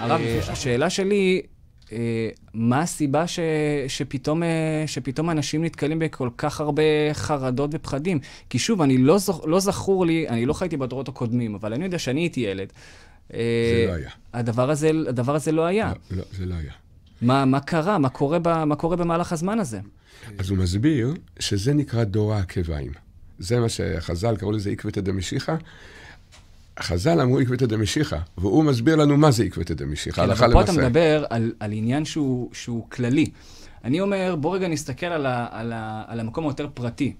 אה, השאלה שלי, אה, מה הסיבה ש, שפתאום, אה, שפתאום אנשים נתקלים בכל כך הרבה חרדות ופחדים? כי שוב, אני לא, זוכ, לא זכור לי, אני לא חייתי בדורות הקודמים, אבל אני יודע שאני הייתי ילד. זה לא היה. הדבר הזה, הדבר הזה לא היה. לא, לא, זה לא היה. מה, מה קרה? מה קורה, ב, מה קורה במהלך הזמן הזה? אז הוא מסביר שזה נקרא דור העקביים. זה מה שחז"ל קראו לזה עקבתא דמשיחא, חז"ל אמרו עקבתא דמשיחא, והוא מסביר לנו מה זה עקבתא דמשיחא, כן, הלכה למעשה. פה אתה מדבר על, על עניין שהוא, שהוא כללי. אני אומר, בוא רגע נסתכל על, ה, על, ה, על המקום היותר פרטי,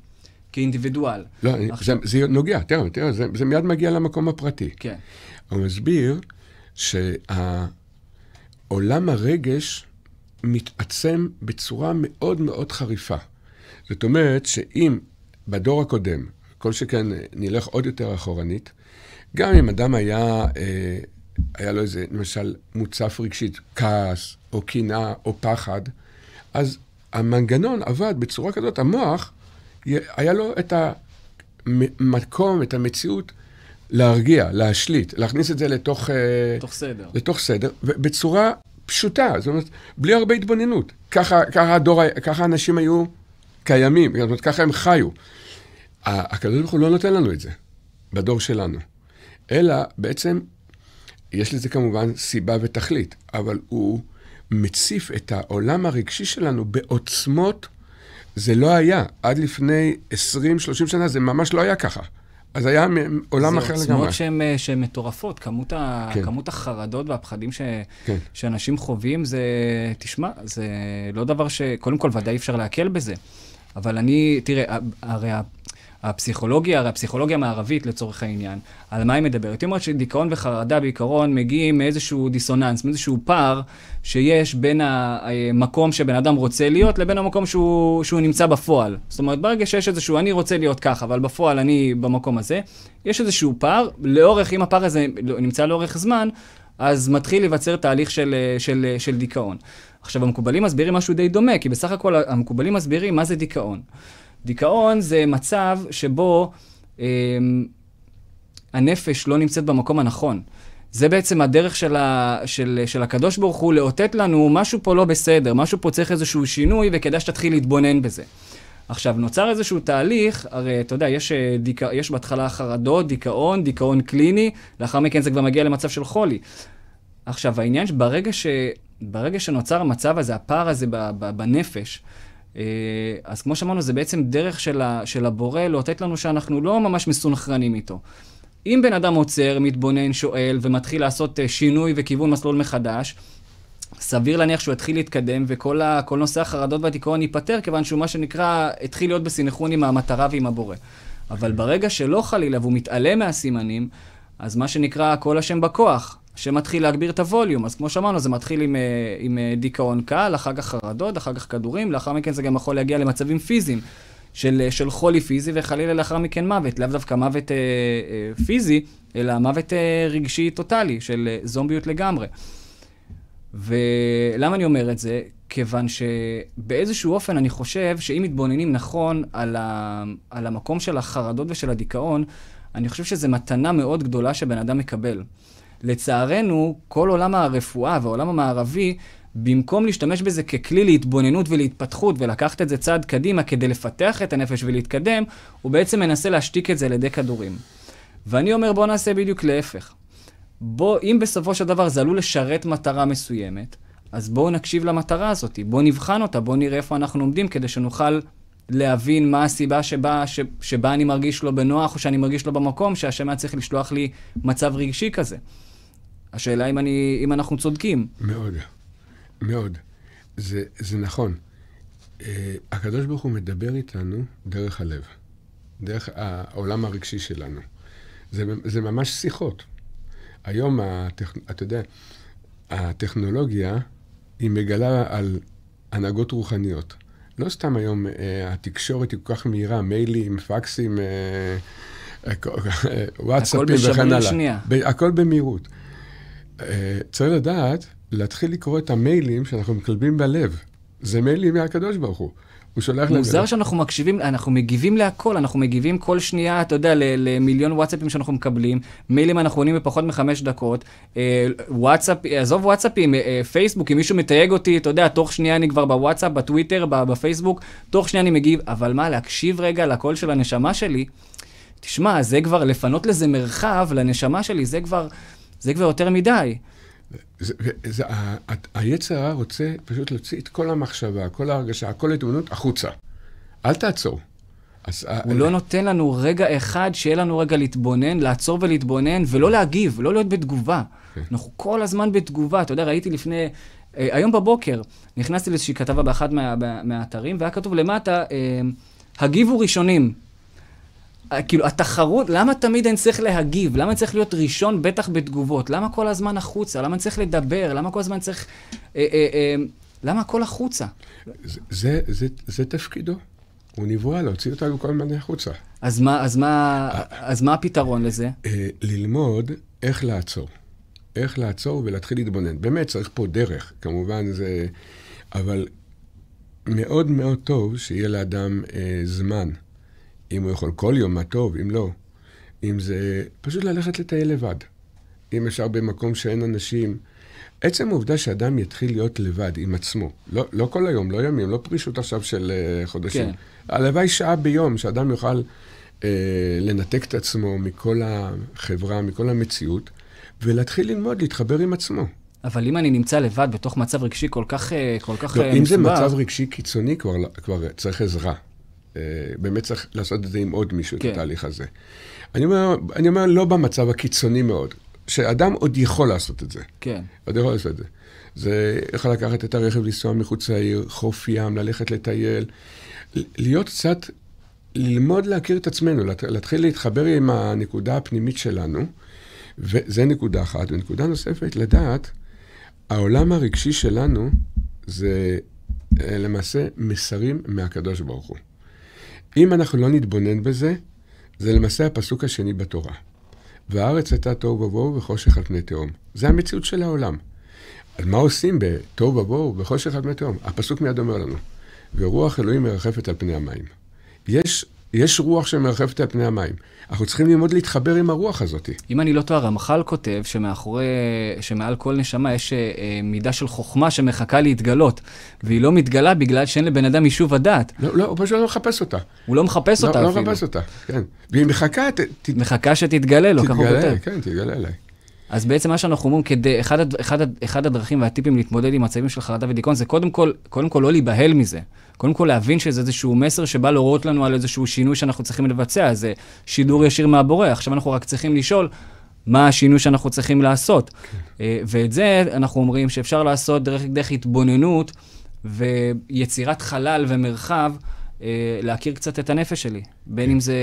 כאינדיבידואל. לא, עכשיו... זה, זה נוגע, תראה, תראה, זה, זה מיד מגיע למקום הפרטי. כן. הוא מסביר שעולם הרגש מתעצם בצורה מאוד מאוד חריפה. זאת אומרת שאם בדור הקודם, כל שכן נלך עוד יותר אחורנית, גם אם אדם היה, אה, היה לו איזה, למשל, מוצף רגשית, כעס, או קנאה, או פחד, אז המנגנון עבד בצורה כזאת, המוח, היה לו את המקום, את המציאות, להרגיע, להשליט, להכניס את זה לתוך... לתוך אה, סדר. לתוך סדר, ובצורה פשוטה, זאת אומרת, בלי הרבה התבוננות. ככה, ככה הדור, ככה אנשים היו קיימים, זאת אומרת, ככה הם חיו. הקדוש ברוך הוא לא נותן לנו את זה, בדור שלנו. אלא בעצם, יש לזה כמובן סיבה ותכלית, אבל הוא מציף את העולם הרגשי שלנו בעוצמות, זה לא היה. עד לפני 20-30 שנה זה ממש לא היה ככה. אז היה עולם אחר לגמרי. זה אה, עוצמות שהן מטורפות, כמות, ה, כן. כמות החרדות והפחדים ש, כן. שאנשים חווים, זה, תשמע, זה לא דבר ש... קודם כל, ודאי אפשר להקל בזה. אבל אני, תראה, הרי הפסיכולוגיה, הרי הפסיכולוגיה המערבית לצורך העניין, על מה היא מדברת? היא אומרת שדיכאון וחרדה בעיקרון מגיעים מאיזשהו דיסוננס, מאיזשהו פער שיש בין המקום שבן אדם רוצה להיות לבין המקום שהוא, שהוא נמצא בפועל. זאת אומרת, ברגע שיש איזשהו, אני רוצה להיות ככה, אבל בפועל אני במקום הזה, יש איזשהו פער, לאורך, אם הפער הזה נמצא לאורך זמן, אז מתחיל להיווצר תהליך של, של, של של דיכאון. עכשיו, המקובלים מסבירים משהו די דומה, כי בסך הכל המקובלים מסבירים מה זה דיכאון. דיכאון זה מצב שבו אה, הנפש לא נמצאת במקום הנכון. זה בעצם הדרך של, ה, של, של הקדוש ברוך הוא לאותת לנו, משהו פה לא בסדר, משהו פה צריך איזשהו שינוי, וכדאי שתתחיל להתבונן בזה. עכשיו, נוצר איזשהו תהליך, הרי אתה יודע, יש, אה, דיכא, יש בהתחלה חרדות, דיכאון, דיכאון קליני, לאחר מכן זה כבר מגיע למצב של חולי. עכשיו, העניין שברגע ש... ברגע שנוצר המצב הזה, הפער הזה בנפש, אה, אז כמו שאמרנו, זה בעצם דרך של, ה, של הבורא לאותת לנו שאנחנו לא ממש מסונכרנים איתו. אם בן אדם עוצר, מתבונן, שואל, ומתחיל לעשות אה, שינוי וכיוון מסלול מחדש, סביר להניח שהוא יתחיל להתקדם, וכל ה, נושא החרדות והדיכאון ייפתר, כיוון שהוא מה שנקרא, התחיל להיות בסינכרון עם המטרה ועם הבורא. אבל ברגע שלא חלילה, והוא מתעלם מהסימנים, אז מה שנקרא, כל השם בכוח. שמתחיל להגביר את הווליום. אז כמו שאמרנו, זה מתחיל עם, אה, עם אה, דיכאון קל, אחר כך חרדות, אחר כך כדורים, לאחר מכן זה גם יכול להגיע למצבים פיזיים. של, אה, של חולי פיזי, וחלילה לאחר מכן מוות, לאו דווקא מוות אה, אה, פיזי, אלא מוות אה, רגשי טוטאלי, של אה, זומביות לגמרי. ולמה אני אומר את זה? כיוון שבאיזשהו אופן אני חושב שאם מתבוננים נכון על, ה, על המקום של החרדות ושל הדיכאון, אני חושב שזו מתנה מאוד גדולה שבן אדם מקבל. לצערנו, כל עולם הרפואה והעולם המערבי, במקום להשתמש בזה ככלי להתבוננות ולהתפתחות ולקחת את זה צעד קדימה כדי לפתח את הנפש ולהתקדם, הוא בעצם מנסה להשתיק את זה על ידי כדורים. ואני אומר, בואו נעשה בדיוק להפך. בוא, אם בסופו של דבר זה עלול לשרת מטרה מסוימת, אז בואו נקשיב למטרה הזאת, בואו נבחן אותה, בואו נראה איפה אנחנו עומדים כדי שנוכל להבין מה הסיבה שבה, ש, שבה אני מרגיש לא בנוח, או שאני מרגיש לא במקום, שהשם היה צריך לשלוח לי מצב רגשי כזה. השאלה אם, אני, אם אנחנו צודקים. מאוד, מאוד. זה, זה נכון. Uh, הקדוש ברוך הוא מדבר איתנו דרך הלב, דרך העולם הרגשי שלנו. זה, זה ממש שיחות. היום, הטכ... אתה יודע, הטכנולוגיה, היא מגלה על הנהגות רוחניות. לא סתם היום אה, התקשורת היא כל כך מהירה, מיילים, פקסים, אה, וואטסאפים וכן הלאה. הכל שנייה. הכל במהירות. אה, צריך לדעת להתחיל לקרוא את המיילים שאנחנו מקלבים בלב. זה מיילים מהקדוש ברוך הוא. הוא שולח להם... מוזר לגלל. שאנחנו מקשיבים, אנחנו מגיבים להכל, אנחנו מגיבים כל שנייה, אתה יודע, למיליון וואטסאפים שאנחנו מקבלים, מיילים אנחנו עונים בפחות מחמש דקות, אה, וואטסאפ, עזוב וואטסאפים, אה, אה, פייסבוק, אם מישהו מתייג אותי, אתה יודע, תוך שנייה אני כבר בוואטסאפ, בטוויטר, בפייסבוק, תוך שנייה אני מגיב, אבל מה, להקשיב רגע לקול של הנשמה שלי, תשמע, זה כבר, לפנות לזה מרחב, לנשמה שלי, זה כבר, זה כבר יותר מדי. זה, זה, ה, היצר הרע רוצה פשוט להוציא את כל המחשבה, כל ההרגשה, כל ההתמודדות החוצה. אל תעצור. אז, אה, הוא אני... לא נותן לנו רגע אחד שיהיה לנו רגע להתבונן, לעצור ולהתבונן, ולא להגיב, לא להיות בתגובה. כן. אנחנו כל הזמן בתגובה. אתה יודע, ראיתי לפני, אה, היום בבוקר, נכנסתי לאיזושהי כתבה באחד מה, מה, מהאתרים, והיה כתוב למטה, אה, הגיבו ראשונים. אה, כאילו, התחרות, למה תמיד אני צריך להגיב? למה אני צריך להיות ראשון בטח בתגובות? למה כל הזמן החוצה? למה אני צריך לדבר? למה כל הזמן צריך... אה, אה, למה הכל החוצה? זה, זה, זה, זה תפקידו. הוא נברא להוציא אותנו כל הזמן החוצה. אז מה, אז, מה, אז מה הפתרון לזה? ללמוד איך לעצור. איך לעצור ולהתחיל להתבונן. באמת, צריך פה דרך. כמובן, זה... אבל מאוד מאוד טוב שיהיה לאדם אה, זמן. אם הוא יכול כל יום, מה טוב, אם לא. אם זה פשוט ללכת לטייל לבד. אם אפשר במקום שאין אנשים. עצם העובדה שאדם יתחיל להיות לבד עם עצמו, לא, לא כל היום, לא ימים, לא פרישות עכשיו של uh, חודשים. כן. הלוואי שעה ביום שאדם יוכל uh, לנתק את עצמו מכל החברה, מכל המציאות, ולהתחיל ללמוד, להתחבר עם עצמו. אבל אם אני נמצא לבד בתוך מצב רגשי כל כך, אה, כל כך לא, מסודר... אם זה מצב רגשי קיצוני, כבר, לא, כבר צריך עזרה. אה, באמת צריך לעשות את זה עם עוד מישהו, כן. את התהליך הזה. אני אומר, אני אומר, לא במצב הקיצוני מאוד, שאדם עוד יכול לעשות את זה. כן. עוד יכול לעשות את זה. זה יכול לקחת את הרכב, לנסוע מחוץ לעיר, חוף ים, ללכת לטייל, להיות קצת, ללמוד להכיר את עצמנו, להתחיל להתחבר עם הנקודה הפנימית שלנו, וזה נקודה אחת. ונקודה נוספת, לדעת, העולם הרגשי שלנו זה אה, למעשה מסרים מהקדוש ברוך הוא. אם אנחנו לא נתבונן בזה, זה למעשה הפסוק השני בתורה. והארץ הייתה תוהו ובוהו וחושך על פני תהום. זה המציאות של העולם. אז מה עושים בתוהו ובוהו וחושך על פני תהום? הפסוק מיד אומר לנו, ורוח אלוהים מרחפת על פני המים. יש יש רוח שמרחפת על פני המים. אנחנו צריכים ללמוד להתחבר עם הרוח הזאת. אם אני לא טועה, רמח"ל כותב שמאחורי, שמעל כל נשמה יש אה, אה, מידה של חוכמה שמחכה להתגלות, והיא לא מתגלה בגלל שאין לבן אדם יישוב הדעת. לא, לא, הוא פשוט לא מחפש אותה. הוא לא מחפש לא, אותה לא אפילו. לא מחפש אותה, כן. והיא מחכה... ת, ת... מחכה שתתגלה לו, ככה הוא כותב. תתגלה, כן, תתגלה אליי. אז בעצם מה שאנחנו אומרים, כדי, אחד, הד, אחד, הד, אחד הדרכים והטיפים להתמודד עם מצבים של חרדה ודיכאון, זה קודם כל, קודם כל לא להיבהל מזה. קודם כל להבין שזה איזשהו מסר שבא להורות לנו על איזשהו שינוי שאנחנו צריכים לבצע, זה שידור ישיר מהבורא. עכשיו אנחנו רק צריכים לשאול, מה השינוי שאנחנו צריכים לעשות. כן. אה, ואת זה אנחנו אומרים שאפשר לעשות דרך, דרך התבוננות ויצירת חלל ומרחב, אה, להכיר קצת את הנפש שלי. בין כן. אם זה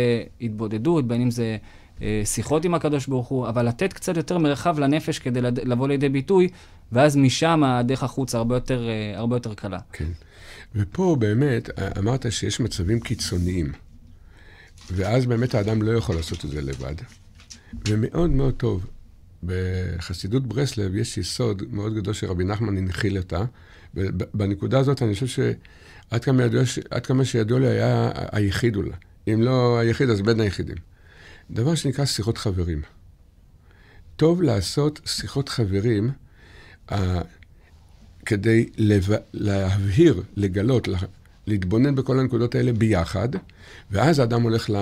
התבודדות, בין אם זה אה, שיחות עם הקדוש ברוך הוא, אבל לתת קצת יותר מרחב לנפש כדי לבוא לידי ביטוי, ואז משם הדרך החוצה הרבה יותר, אה, הרבה יותר קלה. כן. ופה באמת, אה, אמרת שיש מצבים קיצוניים, ואז באמת האדם לא יכול לעשות את זה לבד. ומאוד מאוד טוב, בחסידות ברסלב יש יסוד מאוד גדול שרבי נחמן הנחיל אותה, ובנקודה הזאת אני חושב שעד כמה, ידוע, כמה שידוע לי היה היחיד אולי. אם לא היחיד, אז בין היחידים. דבר שנקרא שיחות חברים. טוב לעשות שיחות חברים uh, כדי לב... להבהיר, לגלות, לה... להתבונן בכל הנקודות האלה ביחד, ואז האדם הולך ל...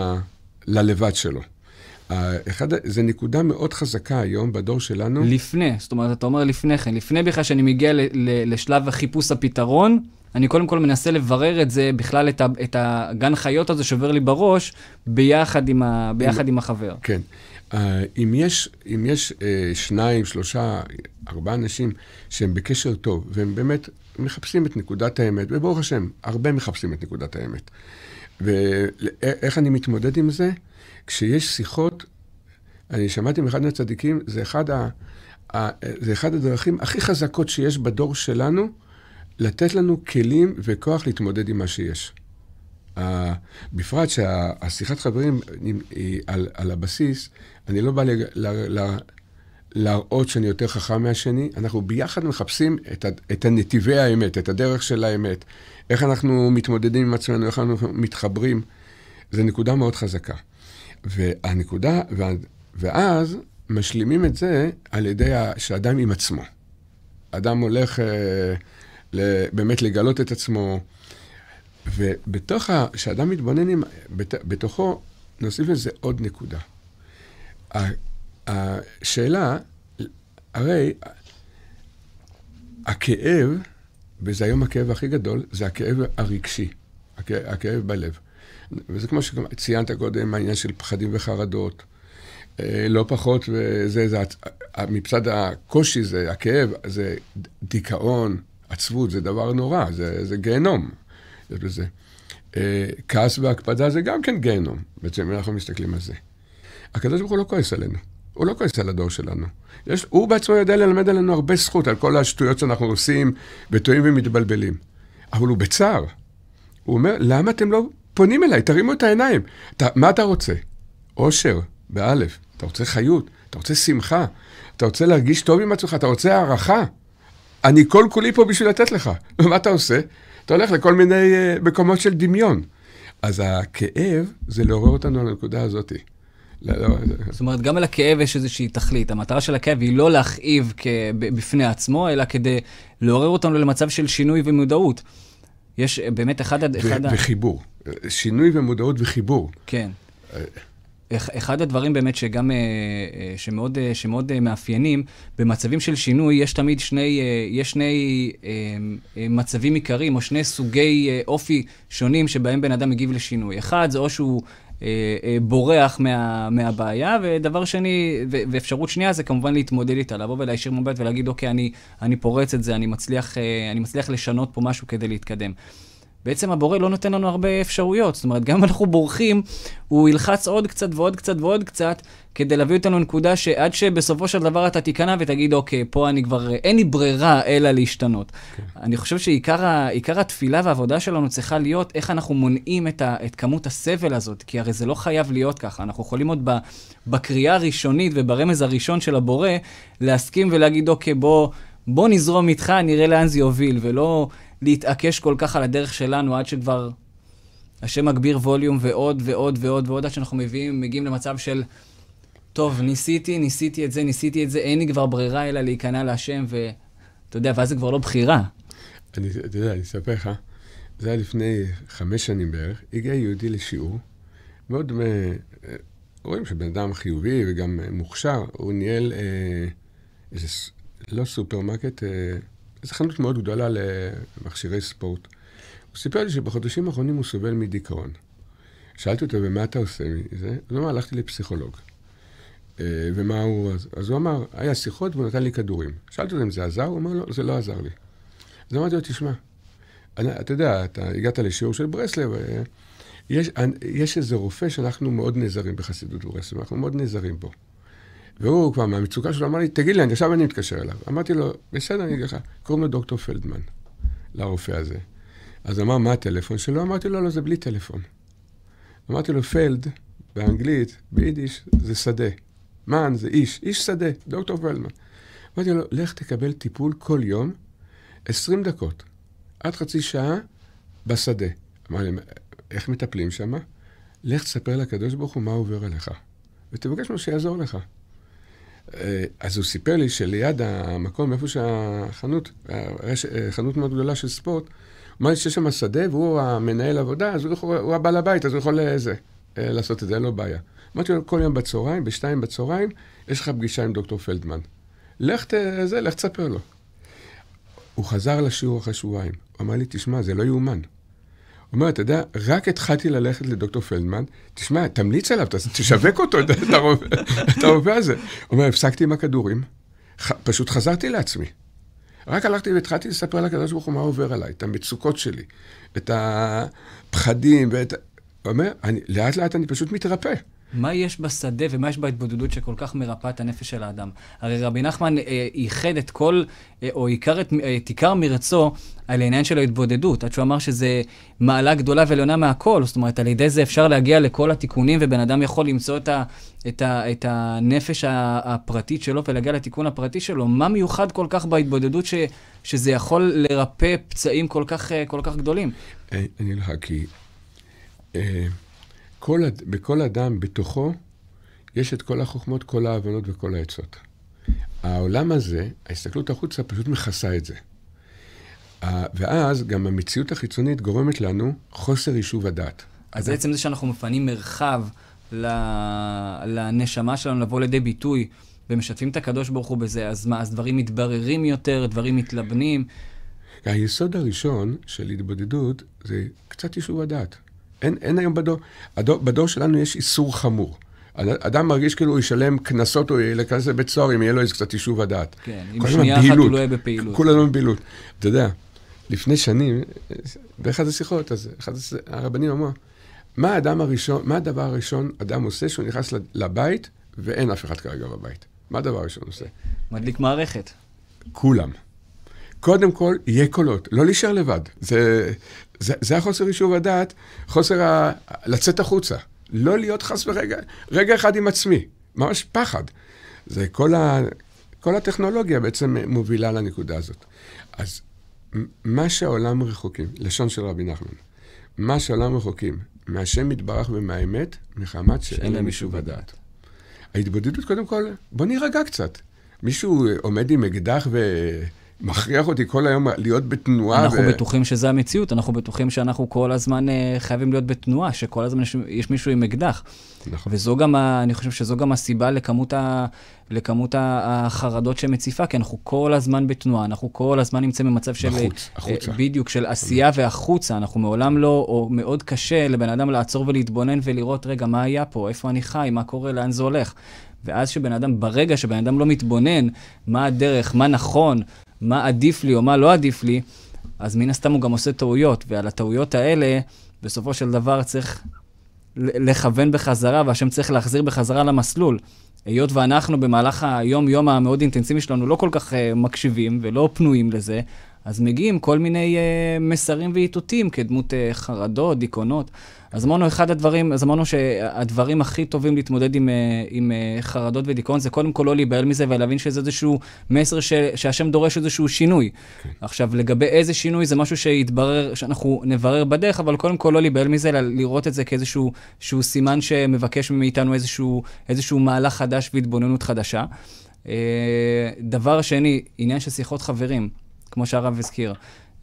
ללבד שלו. Uh, אחד, זו נקודה מאוד חזקה היום בדור שלנו. לפני, זאת אומרת, אתה אומר לפני כן, לפני בכלל שאני מגיע ל, ל, לשלב החיפוש הפתרון, אני קודם כל מנסה לברר את זה, בכלל את, ה, את הגן חיות הזה שעובר לי בראש, ביחד עם, ה, ביחד עם החבר. כן. Uh, אם יש, אם יש uh, שניים, שלושה, ארבעה אנשים שהם בקשר טוב, והם באמת מחפשים את נקודת האמת, וברוך השם, הרבה מחפשים את נקודת האמת. ואיך אני מתמודד עם זה? כשיש שיחות, אני שמעתי מאחד מהצדיקים, זה אחד, ה, ה, זה אחד הדרכים הכי חזקות שיש בדור שלנו לתת לנו כלים וכוח להתמודד עם מה שיש. בפרט שהשיחת חברים היא על, על הבסיס, אני לא בא לג, ל, ל, להראות שאני יותר חכם מהשני, אנחנו ביחד מחפשים את, את הנתיבי האמת, את הדרך של האמת, איך אנחנו מתמודדים עם עצמנו, איך אנחנו מתחברים. זו נקודה מאוד חזקה. והנקודה, ואז משלימים את זה על ידי שאדם עם עצמו. אדם הולך... אה, באמת לגלות את עצמו. ובתוך, כשאדם מתבונן עם, בת, בתוכו, נוסיף לזה עוד נקודה. השאלה, הרי הכאב, וזה היום הכאב הכי גדול, זה הכאב הרגשי, הכאב, הכאב בלב. וזה כמו שציינת קודם, העניין של פחדים וחרדות. אה, לא פחות, וזה, זה, מצד הקושי, זה הכאב, זה דיכאון, עצבות זה דבר נורא, זה, זה גיהנום. יש בזה. אה, כעס והקפדה זה גם כן גיהנום, בעצם אנחנו מסתכלים על זה. הקדוש ברוך הוא לא כועס עלינו, הוא לא כועס על הדור שלנו. יש, הוא בעצמו יודע ללמד עלינו הרבה זכות על כל השטויות שאנחנו עושים, וטועים ומתבלבלים. אבל הוא בצער. הוא אומר, למה אתם לא פונים אליי? תרימו את העיניים. אתה, מה אתה רוצה? אושר, באלף. אתה רוצה חיות, אתה רוצה שמחה, אתה רוצה להרגיש טוב עם עצמך, אתה רוצה הערכה. אני כל כולי פה בשביל לתת לך. ומה אתה עושה? אתה הולך לכל מיני אה, מקומות של דמיון. אז הכאב זה לעורר אותנו על הנקודה הזאת. לא, לא, זאת אומרת, גם על הכאב יש איזושהי תכלית. המטרה של הכאב היא לא להכאיב בפני עצמו, אלא כדי לעורר אותנו למצב של שינוי ומודעות. יש אה, באמת אחד... אחד וחיבור. אה, שינוי ומודעות וחיבור. כן. אחד הדברים באמת שגם, אה, אה, שמאוד, אה, שמאוד מאפיינים, במצבים של שינוי יש תמיד שני, יש שני מצבים עיקריים, או שני סוגי אופי שונים שבהם בן אדם מגיב לשינוי. אחד, זה או שהוא... בורח מה, מהבעיה, ודבר שני, ואפשרות שנייה זה כמובן להתמודד איתה, לבוא ולהישיר מבט ולהגיד, אוקיי, אני, אני פורץ את זה, אני מצליח, אני מצליח לשנות פה משהו כדי להתקדם. בעצם הבורא לא נותן לנו הרבה אפשרויות. זאת אומרת, גם אם אנחנו בורחים, הוא ילחץ עוד קצת ועוד קצת ועוד קצת, כדי להביא אותנו לנקודה שעד שבסופו של דבר אתה תיכנע ותגיד, אוקיי, פה אני כבר, אין לי ברירה אלא להשתנות. Okay. כן. אני חושב שעיקר התפילה והעבודה שלנו צריכה להיות איך אנחנו מונעים את, ה, את כמות הסבל הזאת, כי הרי זה לא חייב להיות ככה. אנחנו יכולים עוד ב, בקריאה הראשונית וברמז הראשון של הבורא, להסכים ולהגיד, אוקיי, בוא, בוא נזרום איתך, נראה לאן זה יוביל, ולא... להתעקש כל כך על הדרך שלנו עד שכבר השם מגביר ווליום ועוד ועוד ועוד ועוד, עד שאנחנו מביאים, מגיעים למצב של, טוב, ניסיתי, ניסיתי את זה, ניסיתי את זה, אין לי כבר ברירה אלא להיכנע להשם, ואתה יודע, ואז זה כבר לא בחירה. אני, אתה יודע, אני אספר לך, זה היה לפני חמש שנים בערך, הגיע יהודי לשיעור, ועוד מ... אה, רואים שבן אדם חיובי וגם מוכשר, הוא ניהל אה, איזה, לא סופרמקט, אה, זו חנות מאוד גדולה למכשירי ספורט. הוא סיפר לי שבחודשים האחרונים הוא סובל מדיכאון. שאלתי אותו, ומה אתה עושה מזה? אז הוא אמר, הלכתי לפסיכולוג. אה, ומה הוא... אז הוא אמר, היה שיחות והוא נתן לי כדורים. שאלתי אותו אם זה עזר? הוא אמר, לא, זה לא עזר לי. אז אמרתי לו, תשמע, אני, אתה יודע, אתה הגעת לשיעור של ברסלב, אה, יש, אה, יש איזה רופא שאנחנו מאוד נעזרים בחסידות ברסלב, אנחנו מאוד נעזרים בו. והוא כבר, מהמצוקה שלו, אמר לי, תגיד לי, עכשיו אני מתקשר אליו. אמרתי לו, בסדר, אני אגיד לך, קוראים לו דוקטור פלדמן, לרופא הזה. אז אמר, מה הטלפון שלו? אמרתי לו, לא, זה בלי טלפון. אמרתי לו, פלד, באנגלית, ביידיש, זה שדה. מן זה איש, איש שדה, דוקטור פלדמן. אמרתי לו, לך תקבל טיפול כל יום, 20 דקות, עד חצי שעה, בשדה. אמר לי, איך מטפלים שם? לך תספר לקדוש ברוך הוא מה עובר עליך, ותבקש ממנו שיעזור לך. אה, אז הוא סיפר לי שליד המקום, איפה שהחנות, אה, חנות מאוד גדולה של ספורט, הוא אמר לי שיש שם שדה והוא המנהל עבודה, אז הוא, יכול, הוא הבעל הבית, אז הוא יכול לזה, אה, לעשות את זה, אין לו בעיה. אמרתי לו, כל יום בצהריים, בשתיים בצהריים, יש לך פגישה עם דוקטור פלדמן. לך, ת, זה, לך תספר לו. הוא חזר לשיעור אחרי שבועיים. הוא אמר לי, תשמע, זה לא יאומן. אומר, אתה יודע, רק התחלתי ללכת לדוקטור פלדמן, תשמע, תמליץ עליו, תשווק אותו, את הרופא הזה. אומר, הפסקתי עם הכדורים, פשוט חזרתי לעצמי. רק הלכתי והתחלתי לספר לקדוש ברוך הוא מה עובר עליי, את המצוקות שלי, את הפחדים ואת... הוא אומר, לאט לאט אני פשוט מתרפא. מה יש בשדה ומה יש בהתבודדות שכל כך מרפא את הנפש של האדם? הרי רבי נחמן אה, ייחד את כל, אה, או עיקר את, אה, את עיקר מרצו על העניין של ההתבודדות, עד שהוא אמר שזה מעלה גדולה ועליונה מהכל, זאת אומרת, על ידי זה אפשר להגיע לכל התיקונים, ובן אדם יכול למצוא את, ה, את, ה, את הנפש הפרטית שלו ולהגיע לתיקון הפרטי שלו. מה מיוחד כל כך בהתבודדות ש, שזה יכול לרפא פצעים כל כך, אה, כל כך גדולים? אין אה, לך כי... אה, כל, בכל אדם, בתוכו, יש את כל החוכמות, כל ההבנות וכל העצות. העולם הזה, ההסתכלות החוצה פשוט מכסה את זה. ואז גם המציאות החיצונית גורמת לנו חוסר יישוב הדעת. אז אדם. בעצם זה שאנחנו מפנים מרחב לנשמה שלנו לבוא לידי ביטוי ומשתפים את הקדוש ברוך הוא בזה, אז מה, אז דברים מתבררים יותר, דברים מתלבנים. היסוד הראשון של התבודדות זה קצת יישוב הדעת. אין, אין היום בדור, הדור, בדור שלנו יש איסור חמור. אדם מרגיש כאילו הוא ישלם קנסות הוא יהיה ייכנס לבית סוהר אם יהיה לו איזה קצת יישוב הדעת. כן, אם שנייה אחת הוא לא יהיה בפעילות. כולנו לא בפעילות. אתה יודע, לפני שנים, באחד השיחות, אז אחד הרבנים אמרו, מה האדם הראשון, מה הדבר הראשון אדם עושה שהוא נכנס לבית ואין אף אחד כרגע בבית? מה הדבר הראשון עושה? מדליק מערכת. כולם. קודם כל, יהיה קולות, לא להישאר לבד. זה, זה, זה החוסר יישוב הדעת, חוסר ה... לצאת החוצה. לא להיות חס ורגע, רגע אחד עם עצמי. ממש פחד. זה כל, ה, כל הטכנולוגיה בעצם מובילה לנקודה הזאת. אז מה שהעולם רחוקים, לשון של רבי נחמן, מה שהעולם רחוקים, מהשם יתברך ומהאמת, מחמת שאין להם יישוב הדעת. ההתבודדות, קודם כל, בוא נירגע קצת. מישהו עומד עם אקדח ו... מכריח אותי כל היום להיות בתנועה. אנחנו ו... בטוחים שזה המציאות, אנחנו בטוחים שאנחנו כל הזמן uh, חייבים להיות בתנועה, שכל הזמן יש, יש מישהו עם אקדח. נכון. וזו גם, ה, אני חושב שזו גם הסיבה לכמות, ה, לכמות החרדות שמציפה, כי אנחנו כל הזמן בתנועה, אנחנו כל הזמן נמצאים במצב של... בחוץ, אה, החוצה. Uh, בדיוק, של עשייה והחוצה. אנחנו מעולם לא, או מאוד קשה לבן אדם לעצור ולהתבונן ולראות, רגע, מה היה פה, איפה אני חי, מה קורה, לאן זה הולך. ואז שבן אדם, ברגע שבן אדם לא מתבונן מה הדרך, מה נכון, מה עדיף לי או מה לא עדיף לי, אז מן הסתם הוא גם עושה טעויות, ועל הטעויות האלה, בסופו של דבר צריך לכוון בחזרה, והשם צריך להחזיר בחזרה למסלול. היות ואנחנו במהלך היום-יום המאוד אינטנסיבי שלנו לא כל כך uh, מקשיבים ולא פנויים לזה, אז מגיעים כל מיני uh, מסרים ואיתותים כדמות uh, חרדות, דיכאונות. אז אמרנו, אחד הדברים, אז אמרנו שהדברים הכי טובים להתמודד עם, אה, עם אה, חרדות ודיכאון זה קודם כל לא להיבהל מזה ולהבין שזה איזשהו מסר ש, שהשם דורש איזשהו שינוי. Okay. כן. עכשיו, לגבי איזה שינוי זה משהו שיתברר, שאנחנו נברר בדרך, אבל קודם כל לא להיבהל מזה, אלא לראות את זה כאיזשהו סימן שמבקש מאיתנו איזשהו, איזשהו מהלך חדש והתבוננות חדשה. אה, דבר שני, עניין של שיחות חברים, כמו שהרב הזכיר.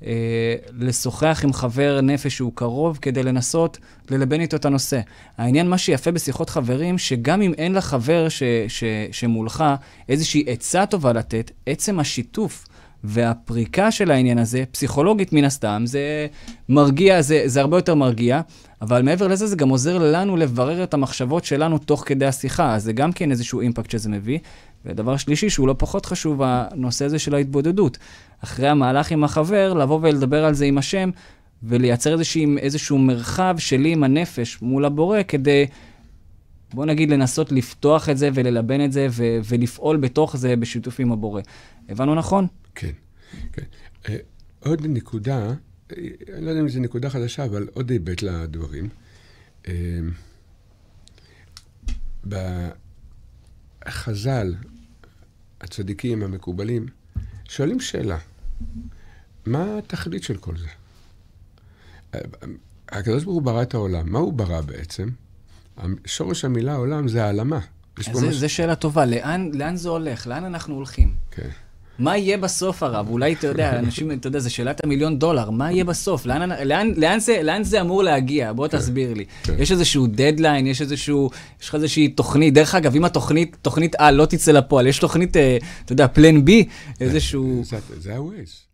אה, לשוחח עם חבר נפש שהוא קרוב, כדי לנסות ללבן איתו את הנושא. העניין, מה שיפה בשיחות חברים, שגם אם אין לחבר ש, ש, שמולך איזושהי עצה טובה לתת, עצם השיתוף. והפריקה של העניין הזה, פסיכולוגית מן הסתם, זה מרגיע, זה, זה הרבה יותר מרגיע, אבל מעבר לזה, זה גם עוזר לנו לברר את המחשבות שלנו תוך כדי השיחה, אז זה גם כן איזשהו אימפקט שזה מביא. ודבר שלישי, שהוא לא פחות חשוב, הנושא הזה של ההתבודדות. אחרי המהלך עם החבר, לבוא ולדבר על זה עם השם, ולייצר איזשהו, איזשהו מרחב שלי עם הנפש מול הבורא, כדי בוא נגיד, לנסות לפתוח את זה וללבן את זה ו- ולפעול בתוך זה בשיתוף עם הבורא. הבנו נכון. כן, כן. אה, עוד נקודה, אה, אני לא יודע אם זו נקודה חדשה, אבל עוד היבט לדברים. אה, בחז"ל, הצדיקים המקובלים, שואלים שאלה, מה התכלית של כל זה? הקדוש ברוך הוא ברא את העולם, מה הוא ברא בעצם? שורש המילה עולם זה העלמה. זו מש... שאלה טובה, לאן, לאן זה הולך? לאן אנחנו הולכים? כן. Okay. מה יהיה בסוף הרב? אולי, אתה יודע, אנשים, אתה יודע, זו שאלת המיליון דולר, מה יהיה בסוף? לאן, לאן, לאן, זה, לאן זה אמור להגיע? בוא כן, תסביר לי. כן. יש איזשהו דדליין, יש איזשהו, יש לך איזושהי תוכנית. דרך אגב, אם התוכנית, תוכנית אה, לא תצא לפועל, יש תוכנית, אה, אתה יודע, פלן כן. בי, איזשהו... זה ה-Waze.